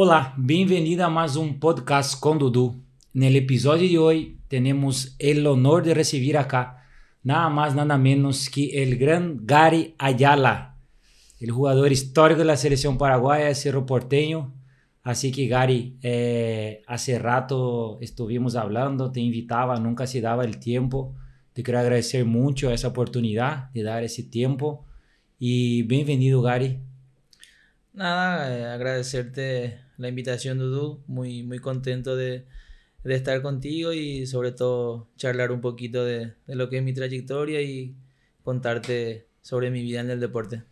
Hola, bienvenida a más un um podcast con Dudu. En el episodio de hoy tenemos el honor de recibir acá nada más, nada menos que el gran Gary Ayala, el jugador histórico de la selección paraguaya, Cerro Porteño. Así que Gary, eh, hace rato estuvimos hablando, te invitaba, nunca se daba el tiempo. Te quiero agradecer mucho esa oportunidad de dar ese tiempo. Y bienvenido, Gary. Nada, eh, agradecerte la invitación, Dudu. Muy, muy contento de, estar contigo y sobre todo charlar un poquito de, lo que es mi trayectoria y contarte sobre mi vida en el deporte.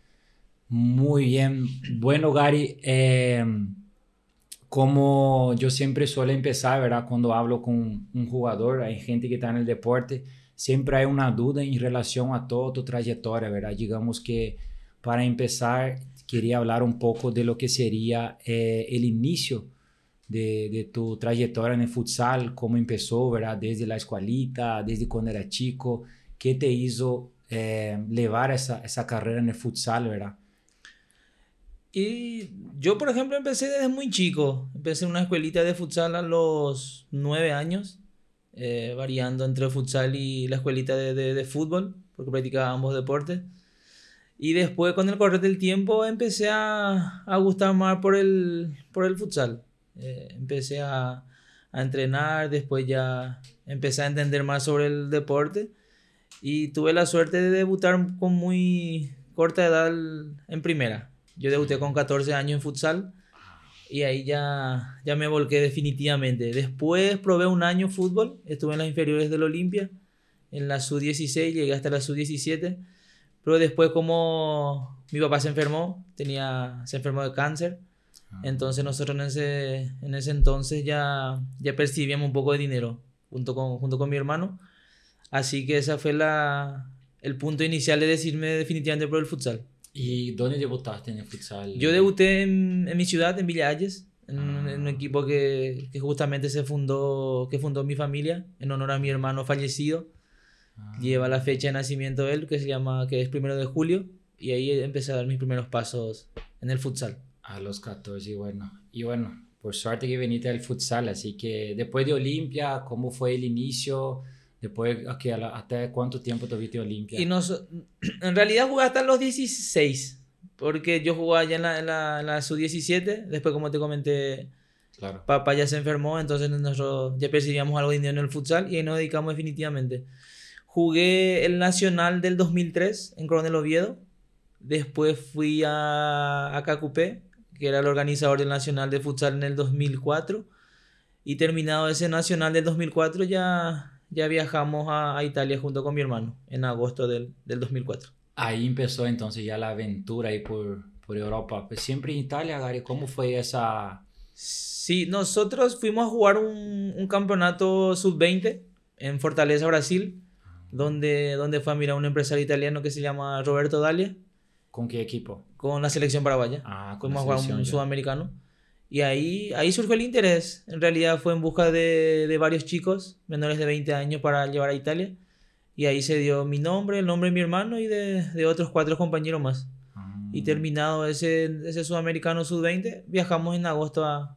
Muy bien. Bueno, Gary, eh, como yo siempre suelo empezar, ¿verdad? Cuando hablo con un jugador, hay gente que está en el deporte, siempre hay una duda en relación a toda tu trayectoria, ¿verdad? Digamos que para empezar, quería hablar un poco de lo que sería eh, el inicio de, tu trayectoria en el futsal, cómo empezó, ¿verdad? Desde la escuelita, desde cuando era chico, ¿qué te hizo llevar eh, esa, carrera en el futsal, ¿verdad? Y yo, por ejemplo, empecé desde muy chico. Empecé en una escuelita de futsal a los nueve años, eh, variando entre futsal y la escuelita de fútbol, porque practicaba ambos deportes. Y después, con el correr del tiempo, empecé a, a gustar más por el, futsal. Eh, empecé a, entrenar, después ya empecé a entender más sobre el deporte. Y tuve la suerte de debutar con muy corta edad en primera. Yo debuté con 14 años en futsal y ahí ya, ya me volqué definitivamente. Después probé un año fútbol, estuve en las inferiores del Olimpia, en la sub-16, llegué hasta la sub-17 pero después como mi papá se enfermó, tenía, se enfermó de cáncer, ah. entonces nosotros en ese, entonces ya, ya percibíamos un poco de dinero junto con, con mi hermano. Así que esa fue el punto inicial de decirme definitivamente por el futsal. ¿Y dónde debutaste en el futsal? Yo debuté en, mi ciudad, en Villa en, un ah. equipo que, que, justamente se fundó, que fundó mi familia en honor a mi hermano fallecido. Ah. Lleva la fecha de nacimiento de él, que se llama, que es primero de julio, y ahí empecé a dar mis primeros pasos en el futsal. A los 14, bueno. Y bueno, por suerte que viniste al futsal, así que después de Olimpia, ¿cómo fue el inicio? Después, ¿hasta cuánto tiempo tuviste Olimpia? Y nos, en realidad jugué hasta los 16, porque yo jugaba ya en la, sub-17, después como te comenté, claro. papá ya se enfermó, entonces nosotros ya percibíamos algo de dinero en el futsal y ahí nos dedicamos definitivamente. Jugué el Nacional del 2003 en Coronel Oviedo. Después fui a, a que era el organizador del Nacional de Futsal en el 2004. Y terminado ese Nacional del 2004 ya, ya viajamos a, a Italia junto con mi hermano en agosto del, del, 2004. Ahí empezó entonces ya la aventura ahí por, por Europa. Pues siempre en Italia, Gary, ¿cómo fue esa...? Sí, nosotros fuimos a jugar un, un campeonato sub-20 en Fortaleza, Brasil donde, fue a mirar un empresario italiano que se llama Roberto Dalia. ¿Con qué equipo? Con la selección paraguaya. Ah, con un sudamericano. Y ahí, ahí surgió el interés. En realidad fue en busca de, de, varios chicos menores de 20 años para llevar a Italia. Y ahí se dio mi nombre, el nombre de mi hermano y de, de otros cuatro compañeros más. Ah. Y terminado ese, ese sudamericano sub-20, viajamos en agosto a,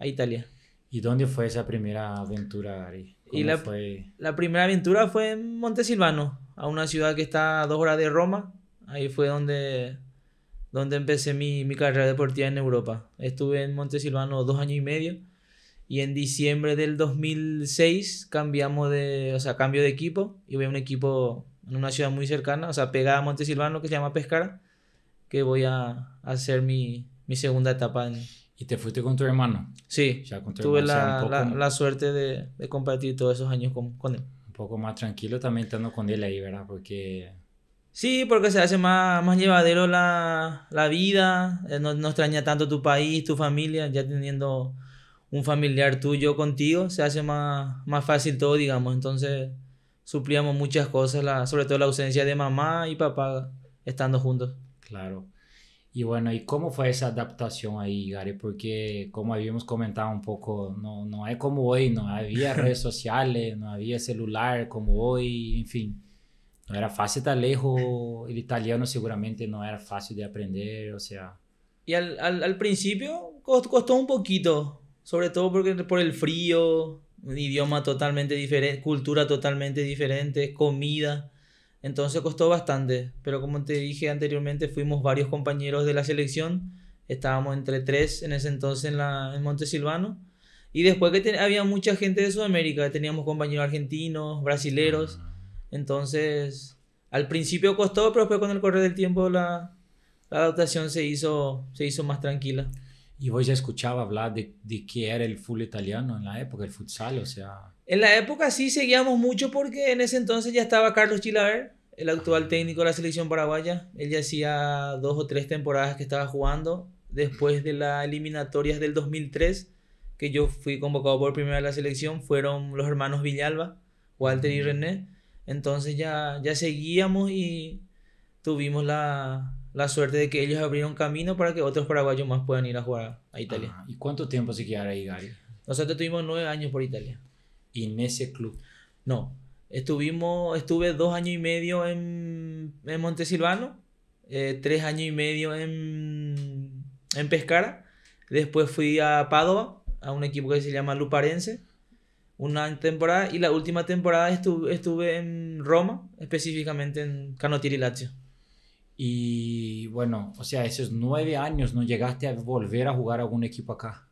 Italia. ¿Y dónde fue esa primera aventura, ahí y la, la primera aventura fue en Montesilvano, a una ciudad que está a dos horas de Roma. Ahí fue donde, donde empecé mi, carrera deportiva en Europa. Estuve en Montesilvano dos años y medio y en diciembre del 2006 cambiamos de, o sea, cambio de equipo y voy a un equipo en una ciudad muy cercana, o sea, pegada a Montesilvano que se llama Pescara, que voy a hacer mi, mi segunda etapa en, ¿Y te fuiste con tu hermano? Sí. tuve la, suerte de, compartir todos esos años con, él. Un poco más tranquilo también estando con él ahí, ¿verdad? Porque... Sí, porque se hace más, llevadero la, vida, eh, no, extraña tanto tu país, tu familia, ya teniendo un familiar tuyo contigo, se hace más, más fácil todo, digamos. Entonces suplíamos muchas cosas, sobre todo la ausencia de mamá y papá estando juntos. Claro. Y bueno, ¿y cómo fue esa adaptación ahí, Gary? Porque como habíamos comentado un poco, no, no es como hoy, no había redes sociales, no había celular como hoy, en fin. No era fácil estar lejos, el italiano seguramente no era fácil de aprender, o sea... Y al, al, principio costó un poquito, sobre todo porque por el frío, un idioma totalmente diferente, cultura totalmente diferente, comida. Entonces costó bastante, pero como te dije anteriormente, fuimos varios compañeros de la selección, estábamos entre tres en ese entonces en, la, en Montesilvano, y después que había mucha gente de Sudamérica, teníamos compañeros argentinos, brasileros, ah. entonces al principio costó, pero después con el correr del tiempo la, adaptación se hizo, se hizo más tranquila. Y vos ya escuchaba hablar de, de qué era el fútbol italiano en la época, el futsal, o sea... En la época sí seguíamos mucho porque en ese entonces ya estaba Carlos Chilaver, el actual técnico de la selección paraguaya. Él ya hacía dos o tres temporadas que estaba jugando después de las eliminatorias del 2003, que yo fui convocado por primera vez a la selección, fueron los hermanos Villalba, Walter y René. Entonces ya, ya seguíamos y tuvimos la, la suerte de que ellos abrieron camino para que otros paraguayos más puedan ir a jugar a Italia. ¿Y cuánto tiempo se quedaron ahí, Gary? Nosotros tuvimos nueve años por Italia y en ese club. No, estuvimos, estuve dos años y medio en, Montesilvano, eh, tres años y medio en, Pescara, después fui a Padova, a un equipo que se llama Luparense, una temporada y la última temporada estuve, estuve en Roma, específicamente en canotiri Lazio. Y bueno, o sea, esos nueve años no llegaste a volver a jugar a algún equipo acá.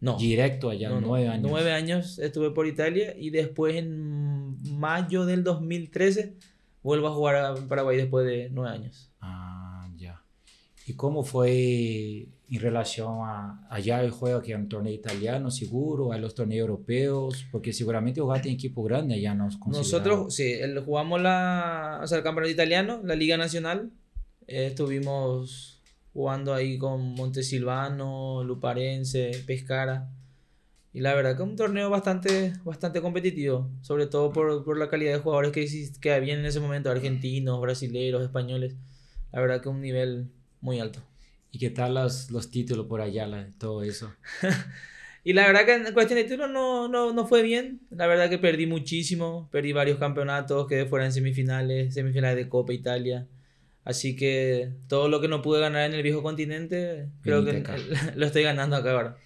No. Directo allá, nueve años. Nueve años estuve por Italia y después en mayo del 2013 vuelvo a jugar a Paraguay después de nueve años. Ah, ya. ¿Y cómo fue en relación a allá el juego que era torneo italiano seguro, a los torneos europeos? Porque seguramente jugaste en equipo grande allá, nos Nosotros, sí, jugamos la, o el campeonato italiano, la Liga Nacional. Eh, estuvimos jugando ahí con Montesilvano, Luparense, Pescara. Y la verdad que un torneo bastante, bastante competitivo, sobre todo por, por la calidad de jugadores que, que había en ese momento, argentinos, brasileños, españoles. La verdad que un nivel muy alto. ¿Y qué tal los, los títulos por allá, todo eso? y la verdad que en cuestión de títulos no, no, no, fue bien. La verdad que perdí muchísimo. Perdí varios campeonatos, quedé fuera en semifinales, semifinales de Copa Italia. Así que todo lo que no pude ganar en el viejo continente, creo que lo estoy ganando acá ahora.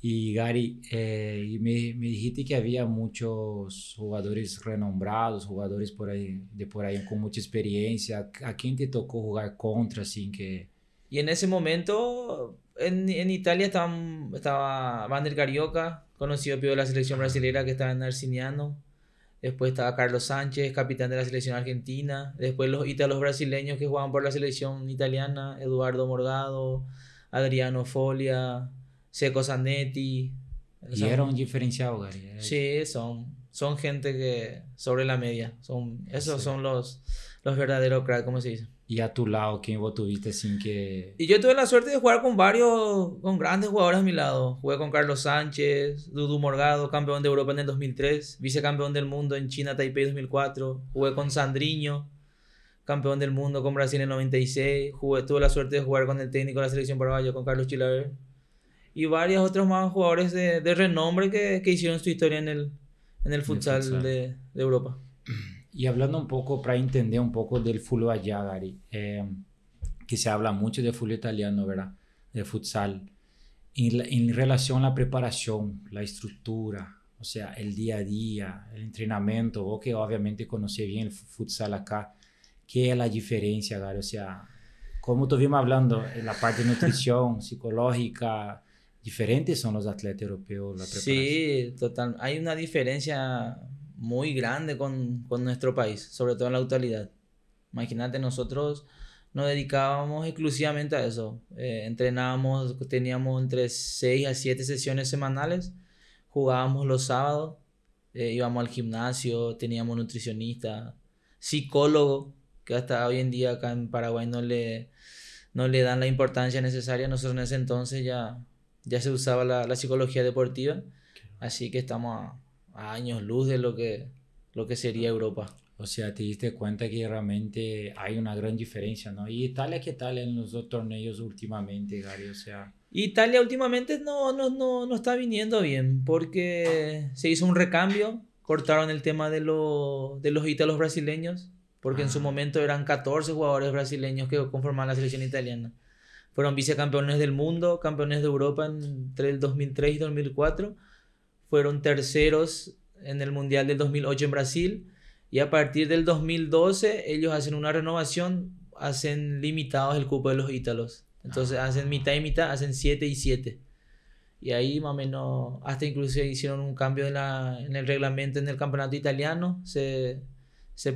Y Gary, eh, me, dijiste que había muchos jugadores renombrados, jugadores por ahí, de por ahí con mucha experiencia. ¿A quién te tocó jugar contra sin que...? Y en ese momento, en, en Italia estaba Van Carioca, conocido pío de la selección brasileña que estaba en Arciniano. Después estaba Carlos Sánchez, capitán de la selección argentina. Después los ítalos brasileños que jugaban por la selección italiana. Eduardo Morgado, Adriano Folia, Seco Zanetti. Y son, era Gary. sí, son, son gente que sobre la media. Son, esos son los, los verdaderos crack, ¿cómo se dice? y a tu lado, ¿quién vos tuviste sin que...? Y yo tuve la suerte de jugar con varios, con grandes jugadores a mi lado. Jugué con Carlos Sánchez, Dudu Morgado, campeón de Europa en el 2003, vicecampeón del mundo en China, Taipei 2004. Jugué con Sandriño, campeón del mundo con Brasil en el 96. tuve la suerte de jugar con el técnico de la selección paraguaya, con Carlos Chilaver. Y varios otros más jugadores de, de renombre que, que, hicieron su historia en el, en futsal, el futsal. De, de Europa. Y hablando un poco, para entender un poco del fútbol allá, Gary, eh, que se habla mucho de fútbol italiano, ¿verdad? De futsal. En, en, relación a la preparación, la estructura, o sea, el día a día, el entrenamiento, o que obviamente conoces bien el futsal acá, ¿qué es la diferencia, Gary? O sea, como estuvimos hablando, en la parte de nutrición, psicológica, diferentes son los atletas europeos, la preparación. Sí, total. Hay una diferencia muy grande con, nuestro país, sobre todo en la actualidad. Imagínate, nosotros nos dedicábamos exclusivamente a eso. Eh, entrenábamos, teníamos entre 6 a 7 sesiones semanales, jugábamos los sábados, eh, íbamos al gimnasio, teníamos nutricionista, psicólogo, que hasta hoy en día acá en Paraguay no le, no le dan la importancia necesaria. Nosotros en ese entonces ya, ya se usaba la, la psicología deportiva, así que estamos a, años luz de lo que, lo que sería Europa. O sea, te diste cuenta que realmente hay una gran diferencia, ¿no? ¿Y Italia qué tal en los dos torneos últimamente, Gary? O sea... Italia últimamente no, no, no, no está viniendo bien porque se hizo un recambio, cortaron el tema de, de los ítalos brasileños, porque en su ah. momento eran 14 jugadores brasileños que conformaban la selección italiana. Fueron vicecampeones del mundo, campeones de Europa entre el 2003 y 2004 fueron terceros en el Mundial del 2008 en Brasil y a partir del 2012 ellos hacen una renovación, hacen limitados el cupo de los ítalos. Entonces ah. hacen mitad y mitad, hacen 7 y 7. Y ahí más o menos, hasta incluso hicieron un cambio en, el reglamento en el campeonato italiano, se,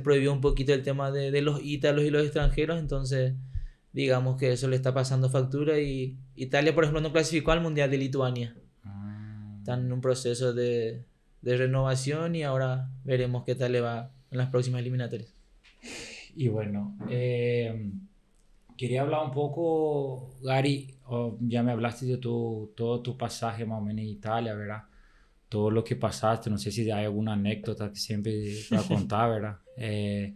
prohibió un poquito el tema de, de los ítalos y los extranjeros, entonces digamos que eso le está pasando factura y Italia, por ejemplo, no clasificó al Mundial de Lituania están en un proceso de, de renovación y ahora veremos qué tal le va en las próximas eliminatorias. Y bueno, eh, quería hablar un poco, Gary, ya me hablaste de tu, todo tu pasaje más o menos en Italia, ¿verdad? Todo lo que pasaste, no sé si hay alguna anécdota que siempre a contar, ¿verdad? Eh,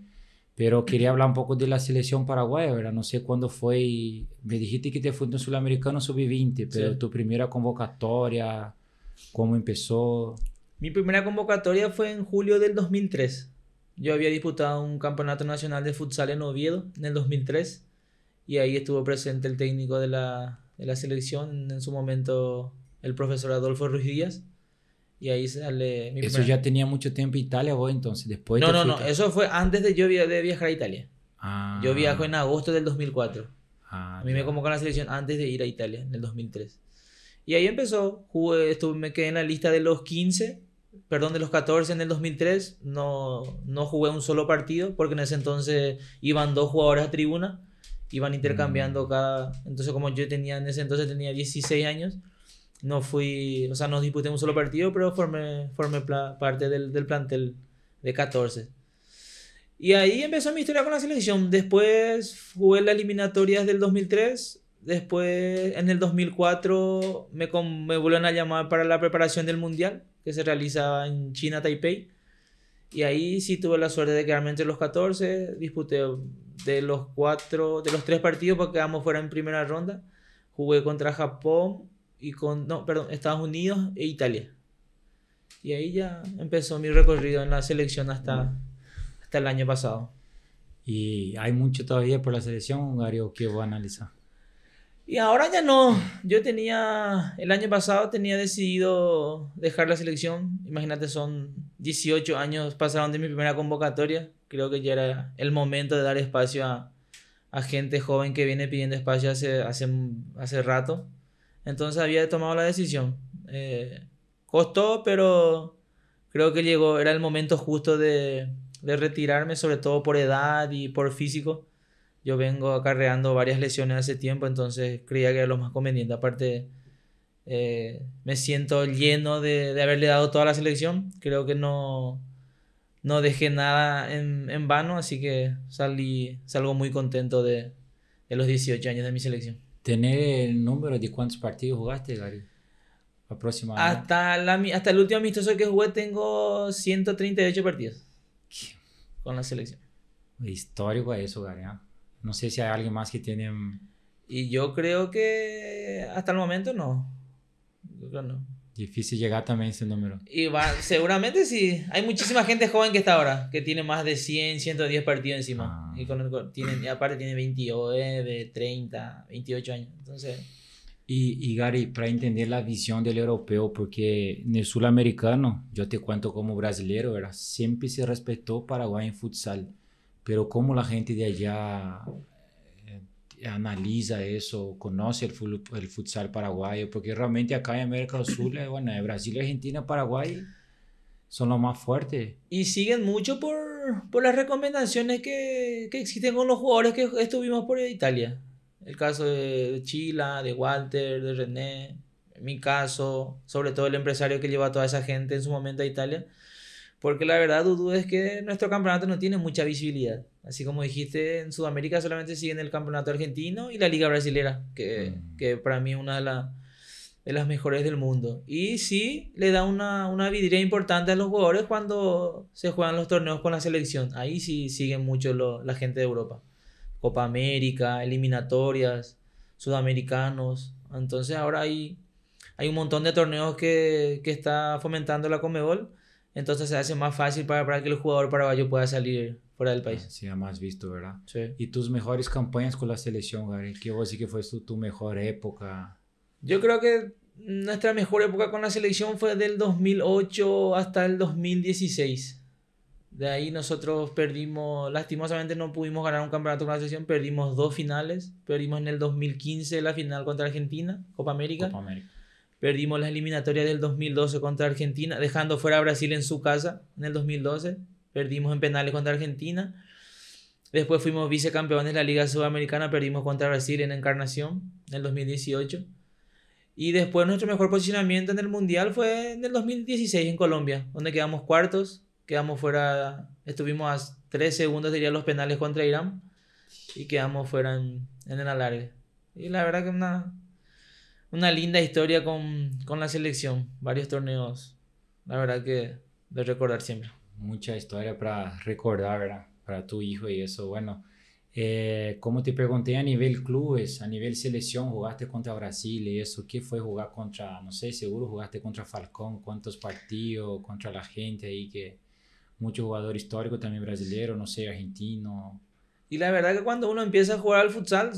pero quería hablar un poco de la selección paraguaya, ¿verdad? No sé cuándo fue, me dijiste que te fuiste un sudamericano sub-20, pero tu primera convocatoria, ¿Cómo empezó? Mi primera convocatoria fue en julio del 2003. Yo había disputado un campeonato nacional de futsal en Oviedo en el 2003 y ahí estuvo presente el técnico de la, de la selección, en su momento el profesor Adolfo Ruiz Díaz. Y ahí sale mi Eso ya tenía mucho tiempo Italia vos entonces, después No, no, no, eso fue antes de yo de viajar a Italia. Ah. Yo viajo en agosto del 2004. Ah, a mí me convocó a la selección antes de ir a Italia, en el 2003. Y ahí empezó, jugué, estuve, me quedé en la lista de los 15, perdón, de los 14 en el 2003, no, no jugué un solo partido, porque en ese entonces iban dos jugadores a tribuna, iban intercambiando mm. cada, entonces como yo tenía, en ese entonces tenía 16 años, no fui, o sea, no disputé un solo partido, pero formé, parte del, del plantel de 14. Y ahí empezó mi historia con la selección. Después jugué las eliminatorias del 2003, después, en el 2004, me, con, me volvieron a llamar para la preparación del Mundial, que se realizaba en China, Taipei. Y ahí sí tuve la suerte de quedarme entre los 14, disputé de los cuatro, de los tres partidos, porque quedamos fuera en primera ronda. Jugué contra Japón y con, no, perdón, Estados Unidos e Italia. Y ahí ya empezó mi recorrido en la selección hasta, hasta el año pasado. Y hay mucho todavía por la selección, Hungario, que voy a analizar. Y ahora ya no. Yo tenía, el año pasado tenía decidido dejar la selección. Imagínate, son 18 años, pasaron de mi primera convocatoria. Creo que ya era el momento de dar espacio a, gente joven que viene pidiendo espacio hace, hace, hace rato. Entonces había tomado la decisión. Eh, costó, pero creo que llegó, era el momento justo de retirarme, sobre todo por edad y por físico yo vengo acarreando varias lesiones hace tiempo, entonces creía que era lo más conveniente. Aparte, eh, me siento lleno de, haberle dado toda la selección. Creo que no, no dejé nada en, en vano, así que salí, salgo muy contento de, de los 18 años de mi selección. ¿Tenés el número de cuántos partidos jugaste, Gary? Aproximadamente. Hasta, la, hasta el último amistoso que jugué tengo 138 partidos con la selección. Histórico eso, Gary. ¿ah? No sé si hay alguien más que tiene... Mm, y yo creo que hasta el momento no. creo no. Difícil llegar también a ese número. Y va, seguramente sí. Hay muchísima gente joven que está ahora, que tiene más de 100, 110 partidos encima. Ah. Y, con tienen, aparte tiene 29, 30, 28 años. Entonces... Y, y Gary, para entender la visión del europeo, porque en el sudamericano, yo te cuento como brasileño, era siempre se respetó Paraguay en futsal pero cómo la gente de allá eh, analiza eso, conoce el, futsal paraguayo, porque realmente acá en América del Sur, eh, bueno, Brasil, Argentina, Paraguay son los más fuertes. Y siguen mucho por, por las recomendaciones que, que, existen con los jugadores que estuvimos por Italia. El caso de Chila, de Walter, de René, mi caso, sobre todo el empresario que lleva a toda esa gente en su momento a Italia porque la verdad, Dudu, es que nuestro campeonato no tiene mucha visibilidad. Así como dijiste, en Sudamérica solamente siguen el campeonato argentino y la liga brasilera, que, mm. para mí es una de, las mejores del mundo. Y sí, le da una, una vidriera importante a los jugadores cuando se juegan los torneos con la selección. Ahí sí siguen mucho la gente de Europa. Copa América, eliminatorias, sudamericanos. Entonces ahora hay, hay un montón de torneos que, que está fomentando la Comebol entonces se hace más fácil para, para que el jugador paraguayo pueda salir fuera del país. Sí, más visto, ¿verdad? Sí. ¿Y tus mejores campañas con la selección, Gary? ¿Qué vos sí que fue tu, tu mejor época? Yo creo que nuestra mejor época con la selección fue del 2008 hasta el 2016. De ahí nosotros perdimos, lastimosamente no pudimos ganar un campeonato con la selección, perdimos dos finales, perdimos en el 2015 la final contra Argentina, Copa América. Copa América. Perdimos la eliminatoria del 2012 contra Argentina, dejando fuera a Brasil en su casa en el 2012. Perdimos en penales contra Argentina. Después fuimos vicecampeones de la Liga Sudamericana, perdimos contra Brasil en Encarnación en el 2018. Y después nuestro mejor posicionamiento en el Mundial fue en el 2016 en Colombia, donde quedamos cuartos, quedamos fuera, estuvimos a tres segundos de los penales contra Irán y quedamos fuera en, en el alargue. Y la verdad que una, una linda historia con, con la selección, varios torneos, la verdad que de recordar siempre. Mucha historia para recordar, ¿verdad? Para tu hijo y eso, bueno. Eh, como te pregunté a nivel clubes, a nivel selección, jugaste contra Brasil y eso, ¿qué fue jugar contra, no sé, seguro jugaste contra Falcón, cuántos partidos, contra la gente ahí que muchos jugadores históricos también brasileños, no sé, argentino, y la verdad que cuando uno empieza a jugar al futsal,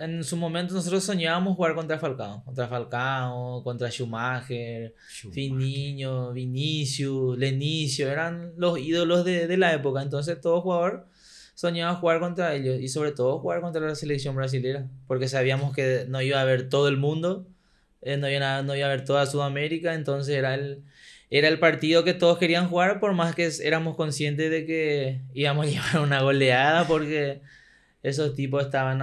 en su momento nosotros soñábamos jugar contra Falcao, contra Falcao, contra Schumacher, Fininho, Vinicius, Lenicio, eran los ídolos de, la época, entonces todo jugador soñaba jugar contra ellos y sobre todo jugar contra la selección brasileña, porque sabíamos que no iba a haber todo el mundo, eh, no, iba a, no iba a haber toda Sudamérica, entonces era el era el partido que todos querían jugar, por más que éramos conscientes de que íbamos a llevar una goleada, porque esos tipos estaban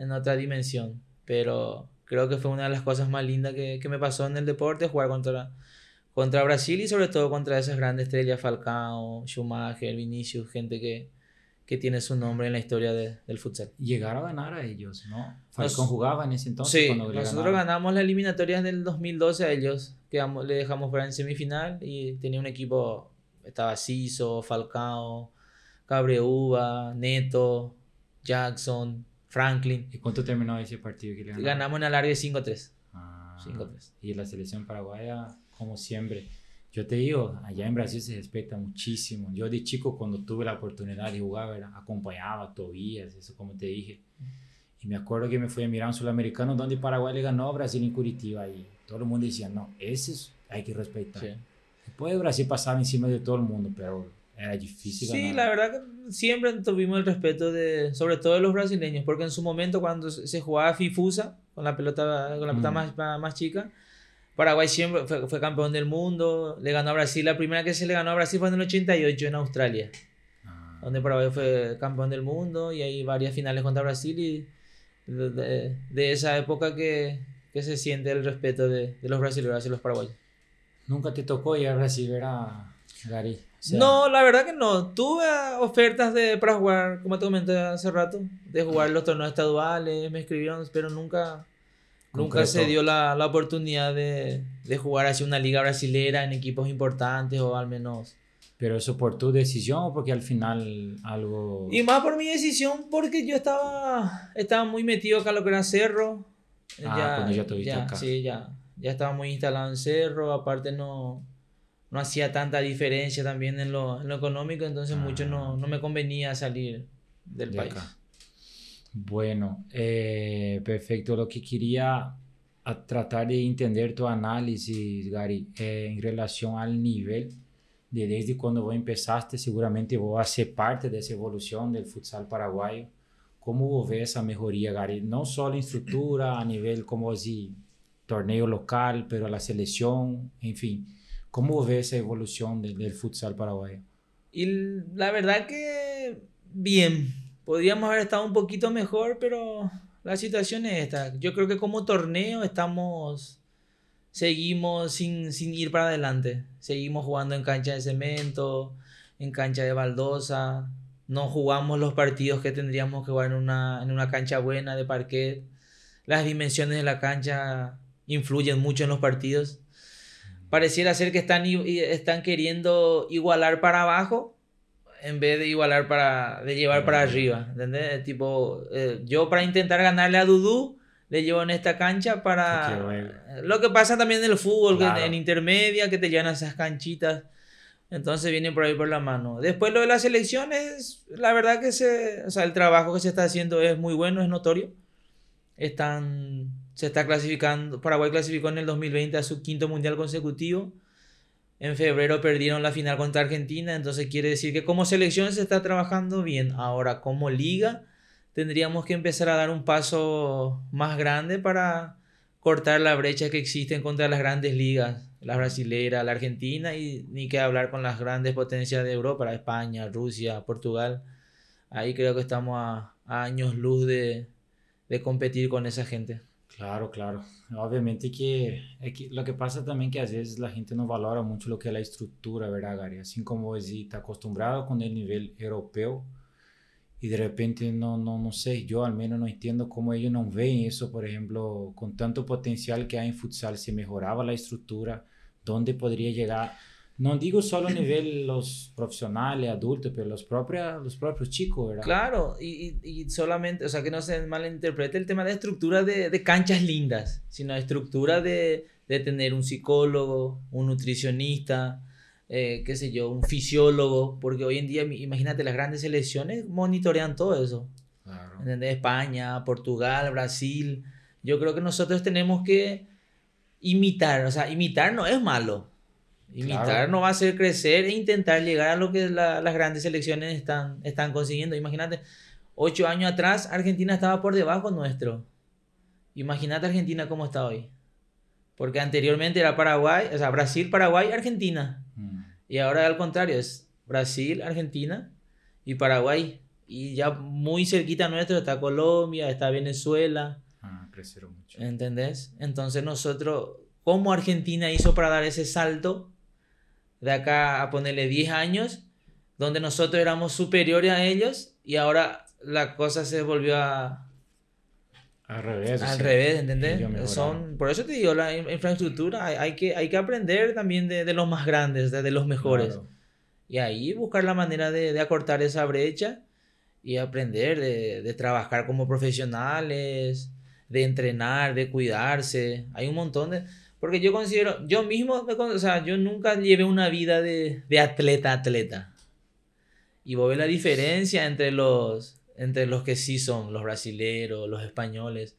en otra dimensión. Pero creo que fue una de las cosas más lindas que, me pasó en el deporte, jugar contra, contra Brasil y sobre todo contra esas grandes estrellas, Falcao, Schumacher, Vinicius, gente que, que tiene su nombre en la historia del futsal. Llegar a ganar a ellos, ¿no? Falcón jugaba en ese entonces. Sí, nosotros ganamos las eliminatorias del 2012 a ellos le dejamos para en semifinal y tenía un equipo, estaba Ciso, Falcao, Cabreuba, Neto, Jackson, Franklin. ¿Y cuánto terminó ese partido que le ganamos? Ganamos en alargue 5-3. Ah, 5-3. Y la selección paraguaya, como siempre. Yo te digo, allá en Brasil se respeta muchísimo. Yo de chico, cuando tuve la oportunidad de jugar, acompañaba a Tobías, eso como te dije. Y me acuerdo que me fui a mirar un sudamericano donde Paraguay le ganó a Brasil en Curitiba. ahí. Todo el mundo decía, no, es hay que respetar. puede puede Brasil pasar encima de todo el mundo, pero era difícil. Sí, la verdad que siempre tuvimos el respeto de, sobre todo de los brasileños, porque en su momento cuando se jugaba FIFUSA, con la pelota, con la pelota mm. más, más chica, Paraguay siempre fue, campeón del mundo, le ganó a Brasil, la primera que se le ganó a Brasil fue en el 88 en Australia, ah. donde Paraguay fue campeón del mundo y hay varias finales contra Brasil y de esa época que, que se siente el respeto de, los brasileños hacia los paraguayos? Nunca te tocó ir a recibir a Gary? no, la verdad que no. Tuve ofertas de, para jugar, como te comenté hace rato, de jugar los torneos estaduales, me escribieron, pero nunca, nunca se dio la, oportunidad de, jugar hacia una liga brasilera en equipos importantes o al menos. ¿Pero eso por tu decisión o porque al final algo...? Y más por mi decisión porque yo estaba, estaba muy metido acá lo que era Cerro, Ah, ya, cuando pues, ya Sí, ya. Ya estaba muy instalado en Cerro, aparte no, no hacía tanta diferencia también en lo, en lo económico, entonces mucho no, ah, no, me convenía salir del país. Bueno, eh, perfecto. Lo que quería tratar de entender tu análisis, Gary, eh, en relación al nivel de desde cuando vos empezaste, seguramente vos haces parte de esa evolución del futsal paraguayo cómo ves esa mejoría, Gary, No solo en estructura, a nivel como así torneo local, pero a en fin. ¿Cómo ves esa evolución del futsal paraguayo? Y la verdad que bien, podríamos haber estado un poquito mejor, pero la situación es esta. Yo creo que como torneo estamos, seguimos sin, sin ir para adelante. Seguimos jugando en cancha de cemento, en cancha de baldosa, no jugamos los partidos que tendríamos que jugar en una, en una cancha buena de parquet. Las dimensiones de la cancha influyen mucho en los partidos. Pareciera ser que están, están queriendo igualar para abajo en vez de igualar para, de llevar para mm. arriba, Tipo, eh, yo para intentar ganarle a Dudu le llevo en esta cancha para... Lo que pasa también en el fútbol, en, intermedia, que te llevan esas canchitas entonces vienen por ahí por la mano. Después lo de las elecciones, la verdad que se, el trabajo que se está haciendo es muy bueno, es notorio. Están, se está clasificando, Paraguay clasificó en el 2020 a su quinto mundial consecutivo. En febrero perdieron la final contra Argentina, entonces quiere decir que como selección se está trabajando bien. Ahora, como liga, tendríamos que empezar a dar un paso más grande para cortar la brecha que existe contra las grandes ligas la brasilera, la argentina y ni que hablar con las grandes potencias de Europa, España, Rusia, Portugal. Ahí creo que estamos a, años luz de, de, competir con esa gente. Claro, claro. Obviamente que, lo que pasa también que a veces la gente no valora mucho lo que es la estructura, ¿verdad, Gary? Así como si está acostumbrado con el nivel europeo y de repente no, no, no sé, yo al menos no entiendo cómo ellos no ven eso, por ejemplo, con tanto potencial que hay en futsal, se mejoraba la estructura, dónde podría llegar, no digo solo a nivel los profesionales, adultos, pero los, propios, los propios chicos, ¿verdad? Claro, y, solamente, o sea, que no se malinterprete el tema de estructura de, canchas lindas, sino estructura de, tener un psicólogo, un nutricionista, eh, qué sé yo, un fisiólogo, porque hoy en día, imagínate, las grandes elecciones monitorean todo eso. Claro. España, Portugal, Brasil. Yo creo que nosotros tenemos que imitar, o sea, imitar no es malo. Imitar no va a hacer crecer e intentar llegar a lo que las grandes elecciones están, están consiguiendo. Imagínate, ocho años atrás Argentina estaba por debajo nuestro. Imagínate Argentina cómo está hoy. Porque anteriormente era Paraguay, o sea, Brasil, Paraguay, Argentina. Mm. Y ahora al contrario, es Brasil, Argentina y Paraguay. Y ya muy cerquita nuestro está Colombia, está Venezuela. Ah, crecieron mucho. ¿Entendés? Entonces nosotros, ¿cómo Argentina hizo para dar ese salto de acá a ponerle 10 años, donde nosotros éramos superiores a ellos y ahora la cosa se volvió a... Al revés. Al revés, ¿entendés? Son, por eso te digo, la infraestructura, hay, que, hay que aprender también de, de, los más grandes, de, los mejores. Y ahí buscar la manera de, de acortar esa brecha y aprender de, de, trabajar como profesionales, de entrenar, de cuidarse. Hay un montón de... Porque yo considero, yo mismo, o sea, yo nunca llevé una vida de, atleta atleta. Y vos ves la diferencia entre los, entre los que sí son, los brasileros, los españoles.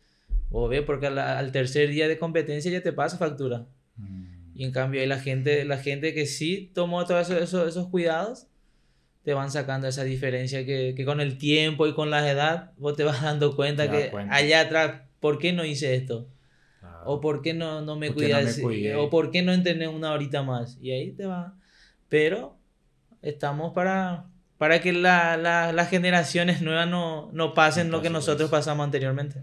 Vos ves, porque al tercer día de competencia ya te pasa factura. Mm. Y en cambio hay la gente, la gente que sí tomó todos eso, esos cuidados, te van sacando esa diferencia que, con el tiempo y con la edad vos te vas dando cuenta que allá atrás ¿por qué no hice esto? o por qué no, no me cuidé, o por qué no entrené una horita más. Y ahí te va. Pero estamos para, para que las generaciones nuevas no, no pasen lo que nosotros pasamos anteriormente.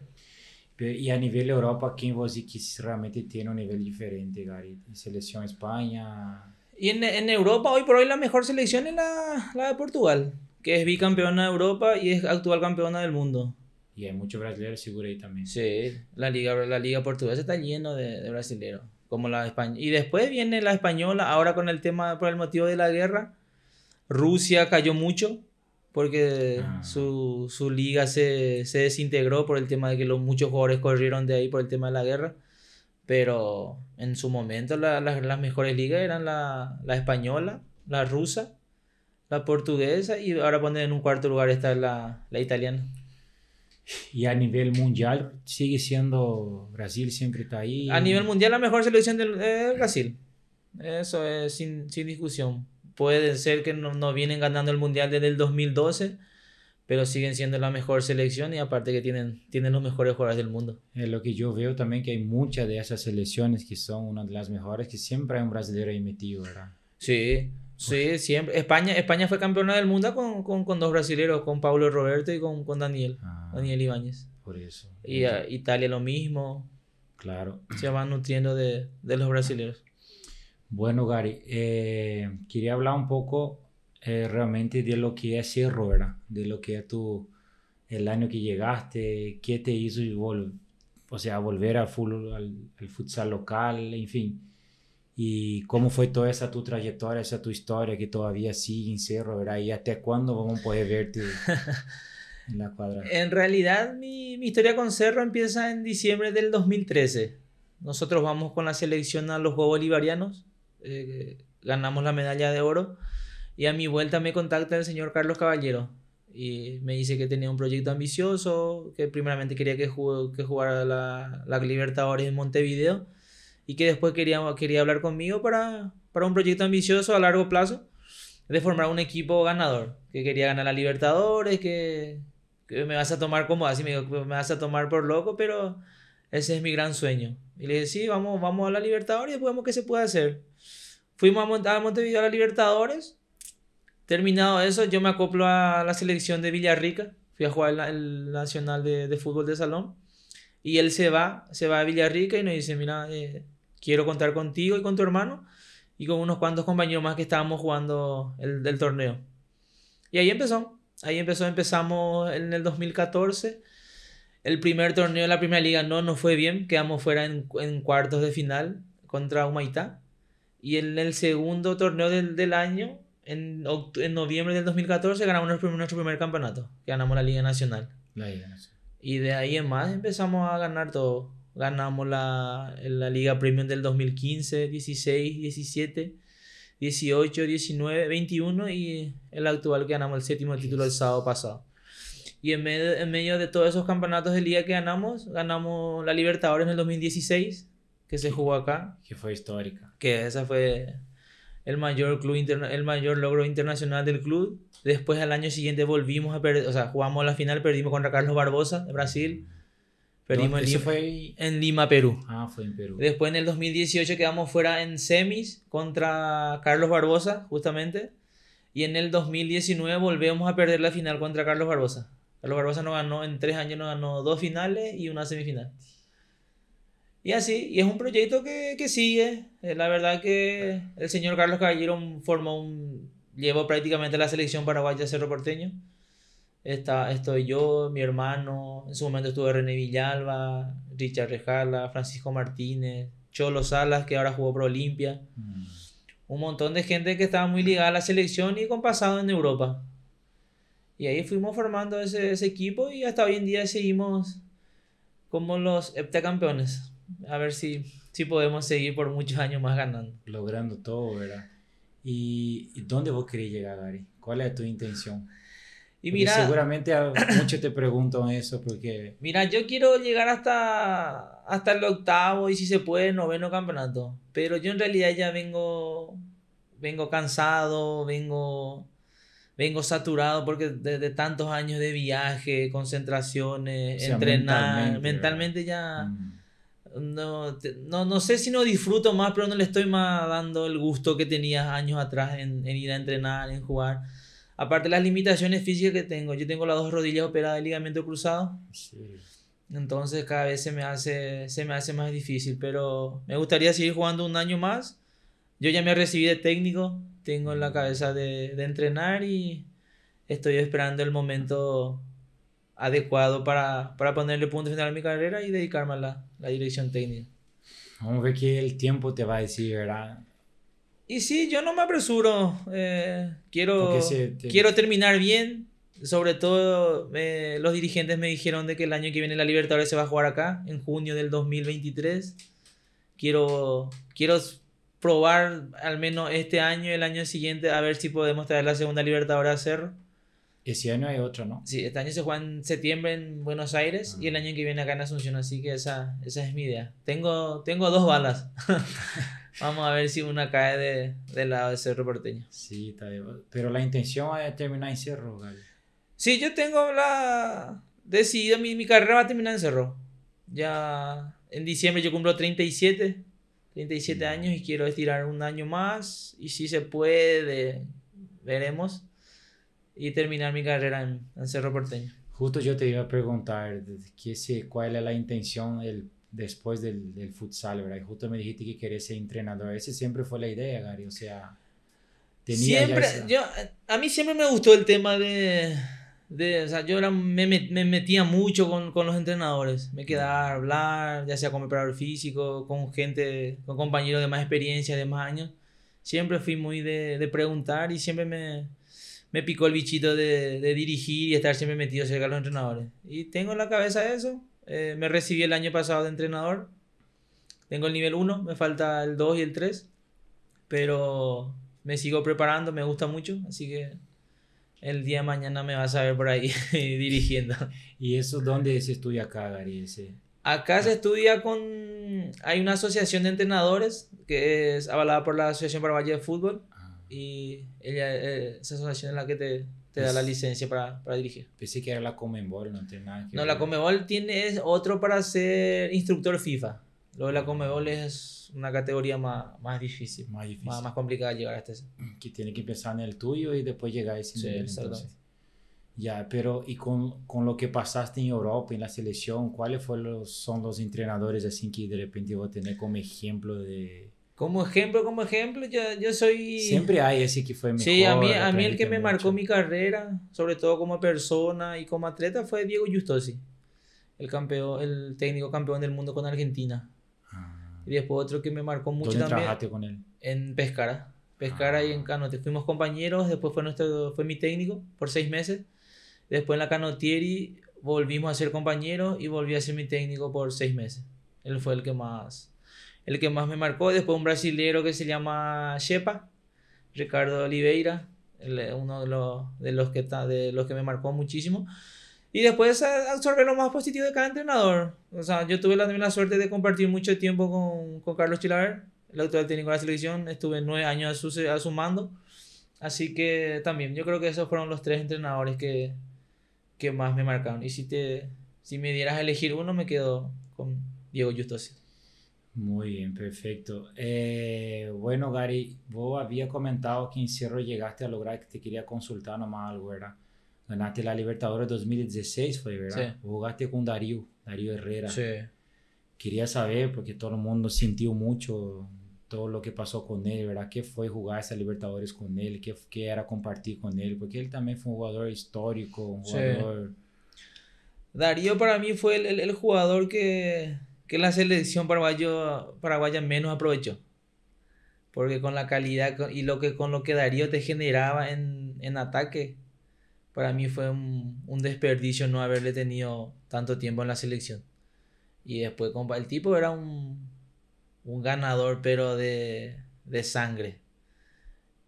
Y a nivel Europa, ¿quién vos decís realmente tiene un nivel diferente, Gary? Selección España. Y en, en, Europa, hoy por hoy, la mejor selección es la, la de Portugal, que es bicampeona de Europa y es actual campeona del mundo. Y hay muchos brasileños seguro ahí también. Sí, la liga, la liga portuguesa está lleno de, brasileños. Como la España. Y después viene la española, ahora con el tema, por el motivo de la guerra. Rusia cayó mucho porque ah. su, liga se, desintegró por el tema de que los, muchos jugadores corrieron de ahí por el tema de la guerra. Pero en su momento las mejores ligas eran la, española, la rusa, la portuguesa y ahora ponen en un cuarto lugar está la, la italiana. Y a nivel mundial sigue siendo Brasil, siempre está ahí. A nivel mundial la mejor selección del eh, Brasil. Eso es sin, sin, discusión. Puede ser que no, no, vienen ganando el mundial desde el 2012, pero siguen siendo la mejor selección y aparte que tienen, tienen los mejores jugadores del mundo. Eh, lo que yo veo también que hay muchas de esas selecciones que son una de las mejores, que siempre hay un brasileño ahí metido, ¿verdad? Sí. Sí, pues. siempre. España, España fue campeona del mundo con, con, con dos brasileros, con Pablo Roberto y con, con Daniel. Ah. Daniel Ibáñez. Por eso. Y a Italia lo mismo. Claro. Se van nutriendo de, de los brasileños. Bueno, Gary, eh, quería hablar un poco eh, realmente de lo que es Cerro, ¿verdad? De lo que es tu, el año que llegaste, qué te hizo o sea, volver al, fútbol, al, al, futsal local, en fin. Y cómo fue toda esa tu trayectoria, esa tu historia que todavía sigue en Cerro, ¿verdad? Y hasta cuándo vamos a poder verte En la En realidad, mi, mi, historia con Cerro empieza en diciembre del 2013. Nosotros vamos con la selección a los Juegos Bolivarianos, eh, ganamos la medalla de oro y a mi vuelta me contacta el señor Carlos Caballero y me dice que tenía un proyecto ambicioso, que primeramente quería que, que jugara la, la Libertadores en Montevideo y que después quería, quería hablar conmigo para, para un proyecto ambicioso a largo plazo de formar un equipo ganador, que quería ganar la Libertadores, que, me vas a tomar como así, pues, me vas a tomar por loco, pero ese es mi gran sueño. Y le dije, sí, vamos, vamos a la Libertadores y vemos qué se puede hacer. Fuimos a, Montevideo a la Libertadores. Terminado eso, yo me acoplo a la selección de Villarrica. Fui a jugar el, Nacional de, Fútbol de Salón. Y él se va, se va a Villarrica y nos dice, mira, eh, quiero contar contigo y con tu hermano y con unos cuantos compañeros más que estábamos jugando el, el torneo. Y ahí empezó. Ahí empezó, empezamos en el 2014. El primer torneo de la Primera Liga no nos fue bien, quedamos fuera en, cuartos de final contra Humaitá. Y en el segundo torneo del, del año, en, noviembre del 2014, ganamos nuestro primer, primer campeonato, ganamos la Liga Nacional. La Liga Y de ahí en más empezamos a ganar todo. Ganamos la, la Liga Premium del 2015, 16, 17 18, 19, 21 y el actual que ganamos el séptimo título el sábado pasado. Y en medio, en medio de todos esos campeonatos del día que ganamos, ganamos la Libertadores en el 2016, que se jugó acá. Que fue histórica. Que esa fue el mayor, club el mayor logro internacional del club. Después al año siguiente volvimos a perder, o sea, jugamos la final, perdimos contra Carlos Barbosa de Brasil en, Lima, fue... en Lima, Perú. Ah, fue en Perú. Después en el 2018 quedamos fuera en semis contra Carlos Barbosa, justamente. Y en el 2019 volvemos a perder la final contra Carlos Barbosa. Carlos Barbosa no ganó, en tres años no ganó dos finales y una semifinal. Y así, y es un proyecto que, que sigue. Eh, la verdad que el señor Carlos Caballero un, llevó prácticamente la selección paraguaya Cerro Porteño estoy yo, mi hermano, en su momento estuve René Villalba, Richard Rejala, Francisco Martínez, Cholo Salas, que ahora jugó Pro Olimpia. Mm. Un montón de gente que estaba muy ligada a la selección y con pasado en Europa. Y ahí fuimos formando ese, equipo y hasta hoy en día seguimos como los heptacampeones. A ver si, si podemos seguir por muchos años más ganando. Logrando todo, ¿verdad? ¿Y dónde vos querés llegar, Gary? ¿Cuál es tu intención? Y seguramente a muchos te preguntan eso porque... Mira, yo quiero llegar hasta, hasta el octavo y si se puede noveno campeonato. Pero yo en realidad ya vengo, vengo cansado, vengo, vengo saturado porque desde de tantos años de viaje, concentraciones, entrenar, mentalmente, ya... Mm. No, no, no, sé si no disfruto más, pero no le estoy más dando el gusto que tenía años atrás en, en ir a entrenar, en jugar. Aparte de las limitaciones físicas que tengo. Yo tengo las dos rodillas operadas de ligamento cruzado. Entonces cada vez se me, hace, se me hace más difícil. Pero me gustaría seguir jugando un año más. Yo ya me recibí de técnico. Tengo en la mm. cabeza de, entrenar y estoy esperando el momento adecuado para, para, ponerle punto final a mi carrera y dedicarme a la, dirección técnica. Vamos a ver qué el tiempo te va a decir, ¿verdad? Y sí, yo no me apresuro. Eh, quiero, quiero terminar bien. Sobre todo, eh, los dirigentes me dijeron de que el año que viene la Libertadores se va a jugar acá, en junio del 2023. Quiero, quiero probar al menos este año el año siguiente a ver si podemos traer la segunda Libertadores a Cerro. Ese año hay otro, ¿no? Sí, este año se juega en septiembre en Buenos Aires y el ah. año que viene acá en Asunción, así que esa, esa es mi idea. Tengo, tengo dos balas. Vamos a ver si una cae de, del lado de Cerro Porteño. Sí, está bien. Pero la intención a terminar en Cerro, Sí, yo tengo la... Decidido, mi, mi carrera va a terminar en Cerro. Ya en diciembre yo cumplo 37, 37 mm. años y quiero estirar un año más. Y si se puede, veremos y terminar mi carrera en, Cerro Porteño. Justo yo te iba a preguntar que cuál era la intención el, después del, del, futsal, ¿verdad? Y justo me dijiste que querías ser entrenador. Esa siempre fue la idea, Gary. O sea, tenía siempre, yo, A mí siempre me gustó el tema de... de o sea, yo era, me, metía mucho con, con, los entrenadores. Me quedaba a hablar, ya sea con mi preparador físico, con gente, con compañeros de más experiencia, de más años. Siempre fui muy de, de preguntar y siempre me me picó el bichito de, dirigir y estar siempre metido cerca de los entrenadores. Y tengo en la cabeza eso. Eh, me recibí el año pasado de entrenador. Tengo el nivel 1, me falta el 2 y el 3. Pero me sigo preparando, me gusta mucho. Así que el día de mañana me vas a ver por ahí dirigiendo. ¿Y eso dónde se estudia acá, Gary? Ese? Acá se estudia con... Hay una asociación de entrenadores que es avalada por la Asociación Paraguaya de Fútbol y ella eh, esa asociación es la que te, te da la pues licencia para, para dirigir. Pensé que era la Comebol, no tiene nada que No, la Comebol tiene es otro para ser instructor FIFA. Lo de la Comebol es una categoría más, más difícil, más, difícil. Más, complicada llegar hasta eso. Que tiene que empezar en el tuyo y después llegar a ese sí, nivel. Ya, pero y con, con, lo que pasaste en Europa, en la selección, ¿cuáles fueron son los entrenadores así que de repente voy a tener como ejemplo de, como ejemplo, como ejemplo, yo, yo soy... Siempre hay ese que fue mejor. Sí, a mí, a mí el que me marcó mi carrera, sobre todo como persona y como atleta, fue Diego Justosi, el, campeón, el técnico campeón del mundo con Argentina. Ah. Y después otro que me marcó mucho ¿Dónde también... trabajaste con él? En Pescara. Pescara y en ah. Canote. Fuimos compañeros, después fue, nuestro, fue mi técnico por seis meses. Después en la Canotieri volvimos a ser compañeros y volví a ser mi técnico por seis meses. Él fue el que más el que más me marcó. Después un brasilero que se llama Shepa, Ricardo Oliveira, uno de los, de los, que, de los que me marcó muchísimo. Y después absorber lo más positivo de cada entrenador. O sea, yo tuve la, la suerte de compartir mucho tiempo con, Carlos Chilaver, el actual técnico de la selección. Estuve nueve años a su, mando. Así que también, yo creo que esos fueron los tres entrenadores que, que más me marcaron. Y si, te, si me dieras a elegir uno, me quedo con Diego Justos muy bien, perfecto. Eh, bueno, Gary, vos había comentado que en Cerro llegaste a lograr que te quería consultar nomás algo, ¿verdad? Ganaste la Libertadores 2016, fue, ¿verdad? Sí. Jugaste con Darío, Darío Herrera. Sí. Quería saber, porque todo el mundo sintió mucho todo lo que pasó con él, ¿verdad? ¿Qué fue jugar esa Libertadores con él? ¿Qué, qué era compartir con él? Porque él también fue un jugador histórico, un jugador... Darío para mí fue el jugador que que la selección paraguayo, paraguaya menos aprovechó. Porque con la calidad y lo que, con lo que Darío te generaba en, en ataque, para mí fue un, desperdicio no haberle tenido tanto tiempo en la selección. Y después, el tipo era un, ganador, pero de, de sangre.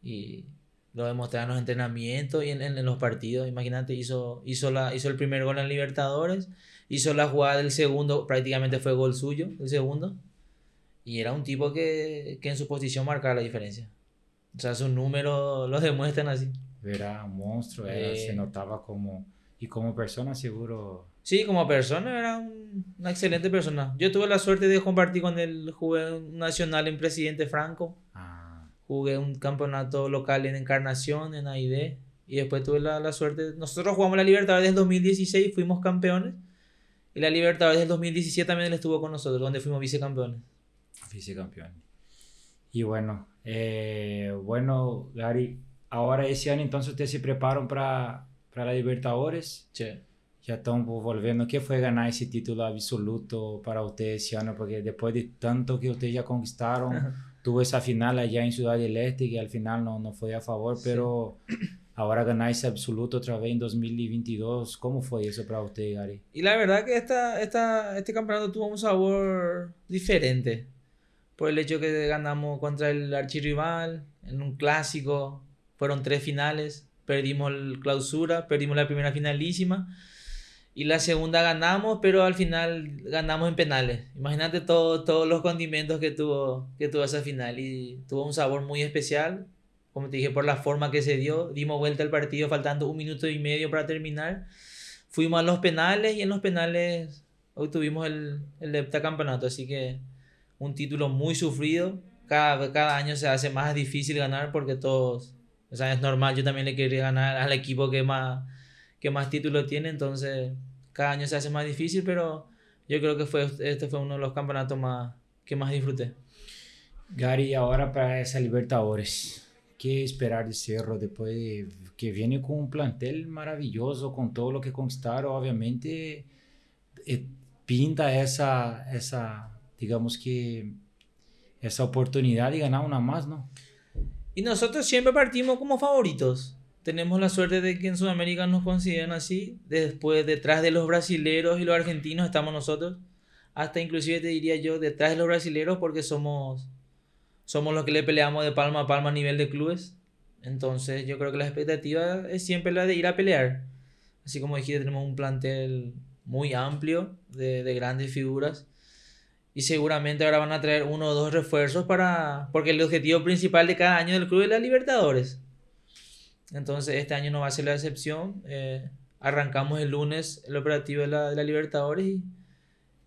Y lo demostraron en los entrenamientos y en, los partidos. Imagínate, hizo, hizo, la, hizo el primer gol en Libertadores hizo la jugada del segundo, prácticamente fue gol suyo, el segundo. Y era un tipo que, que en su posición marcaba la diferencia. O sea, sus números los demuestran así. Era un monstruo, era, eh. se notaba como... Y como persona seguro... Sí, como persona era un, una excelente persona. Yo tuve la suerte de compartir con él, jugué nacional en Presidente Franco. Ah. Jugué un campeonato local en Encarnación, en AID. Y después tuve la, la suerte... Nosotros jugamos la Libertadores en 2016, fuimos campeones. Y la Libertadores del 2017 también estuvo con nosotros, donde fuimos vicecampeones. Vicecampeones. Y bueno, eh, bueno, Gary, ahora ese año entonces ustedes se preparan para, para la Libertadores. Sí. Ya están volviendo. ¿Qué fue ganar ese título absoluto para ustedes ese año? Porque después de tanto que ustedes ya conquistaron, tuvo esa final allá en Ciudad del Este que al final no, no fue a favor, pero... Ahora ganáis absoluto otra vez en 2022. ¿Cómo fue eso para usted, Gary? Y la verdad que esta, esta, este campeonato tuvo un sabor diferente. Por el hecho que ganamos contra el archirrival en un clásico. Fueron tres finales. Perdimos el clausura, perdimos la primera finalísima. Y la segunda ganamos, pero al final ganamos en penales. Imagínate todo, todos los condimentos que tuvo, que tuvo esa final. Y tuvo un sabor muy especial como te dije, por la forma que se dio, dimos vuelta al partido faltando un minuto y medio para terminar. Fuimos a los penales y en los penales obtuvimos el, el campeonato. así que un título muy sufrido. Cada, cada año se hace más difícil ganar porque todos, o sea, es normal, yo también le quería ganar al equipo que más, que más títulos tiene, entonces cada año se hace más difícil, pero yo creo que fue, este fue uno de los campeonatos más, que más disfruté. Gary, ahora para esa Libertadores que esperar de Cerro después que viene con un plantel maravilloso, con todo lo que conquistaron, obviamente eh, pinta esa, esa, digamos que, esa oportunidad de ganar una más, ¿no? Y nosotros siempre partimos como favoritos. Tenemos la suerte de que en Sudamérica nos consideran así. Después, detrás de los brasileros y los argentinos estamos nosotros. Hasta inclusive te diría yo, detrás de los brasileros porque somos somos los que le peleamos de palma a palma a nivel de clubes. Entonces yo creo que la expectativa es siempre la de ir a pelear. Así como dijiste, tenemos un plantel muy amplio de, grandes figuras. Y seguramente ahora van a traer uno o dos refuerzos para... Porque el objetivo principal de cada año del club es la Libertadores. Entonces este año no va a ser la excepción. Eh, arrancamos el lunes el operativo de la, de la Libertadores y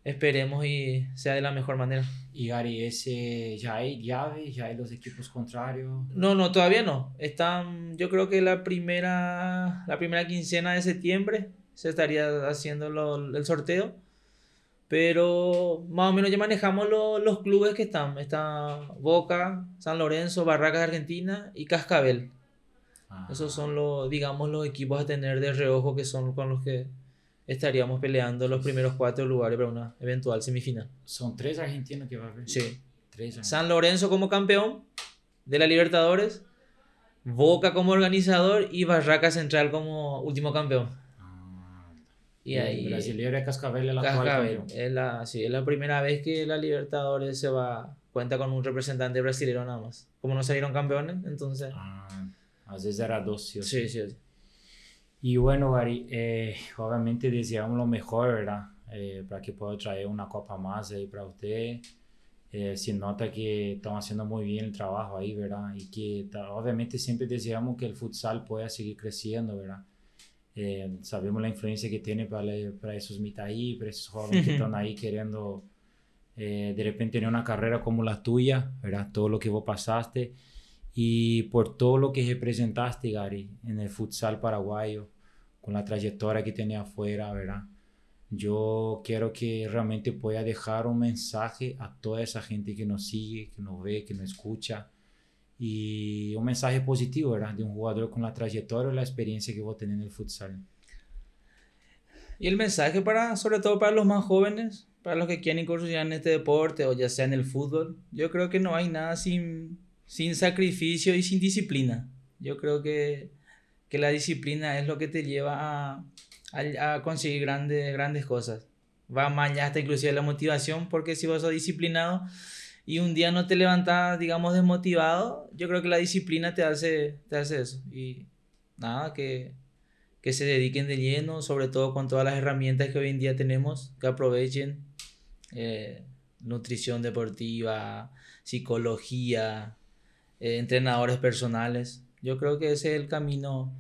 esperemos y sea de la mejor manera. ¿Y Gary, ese, ya hay llave? ¿Ya hay los equipos contrarios? No, no, todavía no. Están, yo creo que la primera, la primera quincena de septiembre se estaría haciendo el sorteo. Pero más o menos ya manejamos los clubes que están. Está Boca, San Lorenzo, Barracas Argentina y Cascabel. Ah. Esos son los, digamos, los equipos a tener de reojo que son con los que estaríamos peleando los primeros cuatro lugares para una eventual semifinal. Son tres argentinos que va a haber. Sí. San Lorenzo como campeón de la Libertadores, Boca como organizador y Barraca Central como último campeón. Ah, y ahí. y Cascabel es la Cascabel, es la, sí, es la primera vez que la Libertadores se va. Cuenta con un representante brasileño nada más. Como no salieron campeones, entonces. Ah, a veces era dos, sí. Sí, sí. sí. Y bueno, Gary, eh, obviamente deseamos lo mejor, ¿verdad? Eh, para que pueda traer una copa más ahí para usted. Eh, se nota que están haciendo muy bien el trabajo ahí, ¿verdad? Y que obviamente siempre deseamos que el futsal pueda seguir creciendo, ¿verdad? Eh, sabemos la influencia que tiene para, para esos mitaí, para esos jóvenes que están ahí queriendo de repente tener una carrera como la tuya, ¿verdad? Todo lo que vos pasaste y por todo lo que representaste, Gary, en el futsal paraguayo, con la trayectoria que tenía afuera, ¿verdad? Yo quiero que realmente pueda dejar un mensaje a toda esa gente que nos sigue, que nos ve, que nos escucha, y un mensaje positivo, ¿verdad? De un jugador con la trayectoria y la experiencia que va a tener en el futsal. Y el mensaje para, sobre todo para los más jóvenes, para los que quieren incursionar en este deporte o ya sea en el fútbol, yo creo que no hay nada sin sin sacrificio y sin disciplina. Yo creo que, la disciplina es lo que te lleva a, conseguir grandes, grandes cosas. Va más allá hasta inclusive la motivación, porque si vas a disciplinado y un día no te levantas digamos, desmotivado, yo creo que la disciplina te hace, te eso. Y nada, que, que se dediquen de lleno, sobre todo con todas las herramientas que hoy en día tenemos, que aprovechen eh, nutrición deportiva, psicología, eh, entrenadores personales. Yo creo que ese es el camino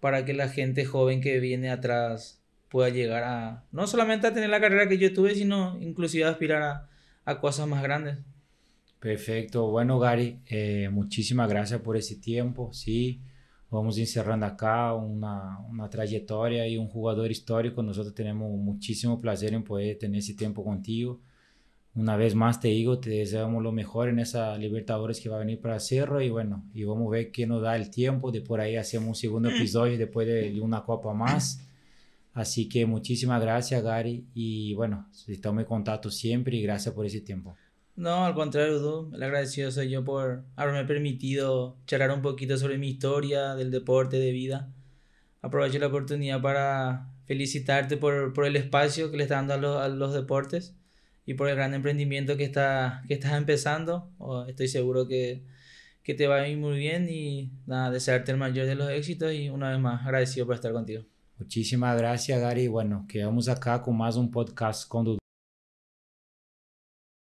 para que la gente joven que viene atrás pueda llegar a, no solamente a tener la carrera que yo tuve, sino inclusive aspirar a, cosas más grandes. Perfecto. Bueno, Gary, eh, muchísimas gracias por ese tiempo. Sí, vamos encerrando acá una, una, trayectoria y un jugador histórico. Nosotros tenemos muchísimo placer en poder tener ese tiempo contigo una vez más te digo, te deseamos lo mejor en esa Libertadores que va a venir para Cerro y bueno, y vamos a ver qué nos da el tiempo, de por ahí hacemos un segundo mm. episodio después de una copa más. Así que muchísimas gracias Gary y bueno, estamos en contacto siempre y gracias por ese tiempo. No, al contrario, tú, el agradecido soy yo por haberme permitido charlar un poquito sobre mi historia del deporte, de vida. Aprovecho la oportunidad para felicitarte por, el espacio que le está dando a los deportes y por el gran emprendimiento que estás que estás empezando. estoy seguro que, te va a ir muy bien y nada, desearte el mayor de los éxitos y una vez más agradecido por estar contigo. Muchísimas gracias, Gary. Bueno, quedamos acá con más un podcast con